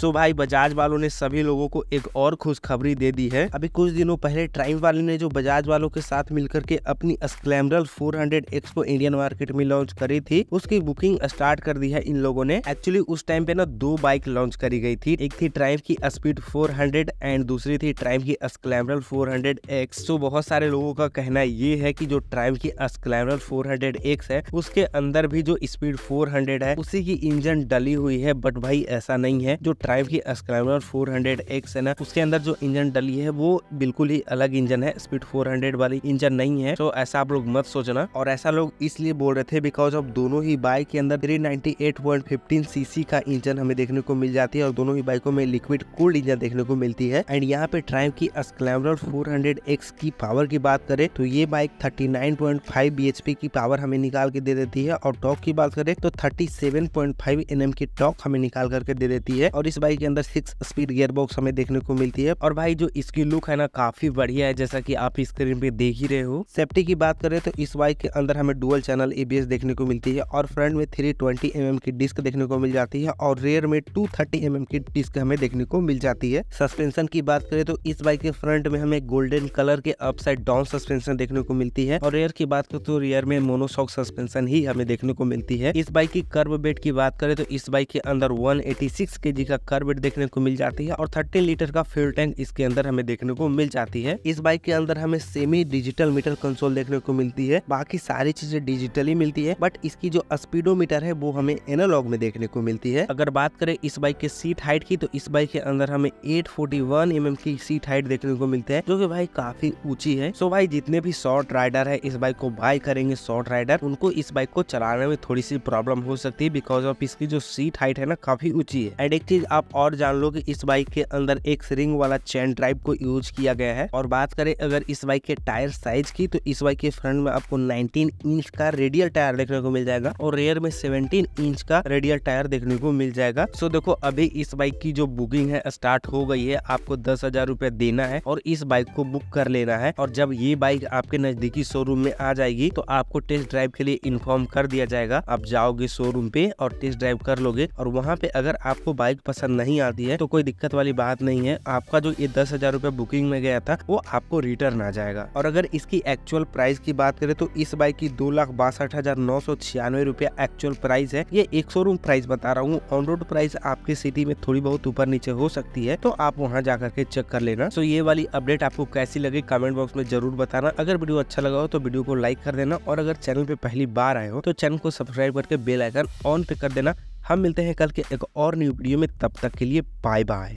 सो भाई बजाज वालों ने सभी लोगों को एक और खुशखबरी दे दी है अभी कुछ दिनों पहले ट्राइम वाले ने जो बजाज वालों के साथ मिलकर के अपनी स्कलैमरल 400 एक्सपो इंडियन मार्केट में लॉन्च करी थी उसकी बुकिंग स्टार्ट कर दी है इन लोगों ने एक्चुअली उस टाइम पे ना दो बाइक लॉन्च करी गई थी एक थी ट्राइव की स्पीड फोर एंड दूसरी थी ट्राइव की स्कलैमरल फोर हंड्रेड तो बहुत सारे लोगों का कहना ये है की जो ट्राइव की स्कलैमरल फोर हंड्रेड है उसके अंदर भी जो स्पीड फोर है उसी की इंजन डली हुई है बट भाई ऐसा नहीं है जो ट्राइव की हंड्रेड 400X है ना उसके अंदर जो इंजन डली है वो बिल्कुल ही अलग इंजन है स्पीड 400 वाली इंजन नहीं है तो ऐसा आप लोग मत सोचना और ऐसा लोग इसलिए बोल रहे थे बिकॉज ऑफ दोनों ही बाइक के अंदर 398.15 सीसी का इंजन हमें देखने को मिल जाती है और दोनों ही बाइकों में लिक्विड कूल्ड इंजन देखने को मिलती है एंड यहाँ पे ट्राइव की अस्क्लाइबर फोर की पावर की बात करें तो ये बाइक थर्टी नाइन की पावर हमें निकाल के दे देती है और टॉक की बात करें तो थर्टी एन एम की टॉक हमें निकाल करके दे देती है और इस इस बाइक के अंदर सिक्स स्पीड गियर बॉक्स हमें देखने को मिलती है और भाई जो इसकी लुक है ना काफी बढ़िया है जैसा की आप स्क्रीन पे देख ही रहे हो सेफ्टी की बात करें तो इस बाइक के अंदर हमें डुअल चैनल एबीएस देखने को मिलती है और फ्रंट में थ्री ट्वेंटी mm की डिस्क देखने को मिल जाती है और रेयर में टू थर्टी mm की डिस्क हमें देखने को मिल जाती है सस्पेंशन की बात करें तो इस बाइक के फ्रंट में हमें गोल्डन कलर के साइड डाउन सस्पेंशन देखने को मिलती है और रेयर की बात करें तो रेयर में मोनोसॉक सस्पेंशन ही हमें देखने को मिलती है इस बाइक की कर्व बेट की बात करें तो इस बाइक के अंदर वन एटी सिक्स के जी का का कर्विट देखने को मिल जाती है और थर्टीन लीटर का फ्यूल टैंक इसके अंदर हमें देखने को मिल जाती है इस बाइक के अंदर हमें सेमी डिजिटल मीटर कंसोल देखने को मिलती है बाकी सारी चीजें डिजिटली मिलती है बट इसकी जो स्पीडोमीटर है वो हमें एनालॉग में देखने को मिलती है अगर बात करें इस बाइक के सीट हाइट की तो इस बाइक के अंदर हमें एट फोर्टी mm की सीट हाइट देखने को मिलती है जो की भाई काफी ऊंची है सो भाई जितने भी शॉर्ट राइडर है इस बाइक को बाय करेंगे शॉर्ट राइडर उनको इस बाइक को चलाने में थोड़ी सी प्रॉब्लम हो सकती है बिकॉज ऑफ इसकी जो सीट हाइट है ना काफी ऊंची है एंड एक चीज चीज आप और जान लो कि इस बाइक के अंदर एक रिंग वाला चैन ड्राइव को यूज किया गया है और बात करें अगर इस बाइक के टायर साइज की तो इस बाइक के फ्रंट में आपको 19 इंच का रेडियल टायर देखने को मिल जाएगा और रेयर में 17 इंच का रेडियल टायर देखने को मिल जाएगा सो देखो अभी इस बाइक की जो बुकिंग है स्टार्ट हो गई है आपको दस हजार रूपए देना है और इस बाइक को बुक कर लेना है और जब ये बाइक आपके नजदीकी शोरूम में आ जाएगी तो आपको टेस्ट ड्राइव के लिए इन्फॉर्म कर दिया जाएगा आप जाओगे शोरूम पे और टेस्ट ड्राइव कर लोगे और वहाँ पे अगर आपको बाइक पसंद नहीं आती है तो कोई दिक्कत वाली बात नहीं है आपका जो ये दस हजार रुपया बुकिंग में गया था वो आपको रिटर्न आ जाएगा और अगर इसकी एक्चुअल प्राइस की बात करें तो इस बाइक की दो लाख बासठ हजार नौ सौ छियानवे रुपया एक्चुअल प्राइस है ये एक शोरूम प्राइस बता रहा हूँ ऑन रोड प्राइस आपकी सिटी में थोड़ी बहुत ऊपर नीचे हो सकती है तो आप वहाँ जाकर के चेक कर लेना तो ये वाली अपडेट आपको कैसी लगे कमेंट बॉक्स में जरूर बताना अगर वीडियो अच्छा लगा हो तो वीडियो को लाइक कर देना और अगर चैनल पे पहली बार आए हो तो चैनल को सब्सक्राइब करके बेल आइकन ऑन पे कर देना हम मिलते हैं कल के एक और न्यू वीडियो में तब तक के लिए बाय बाय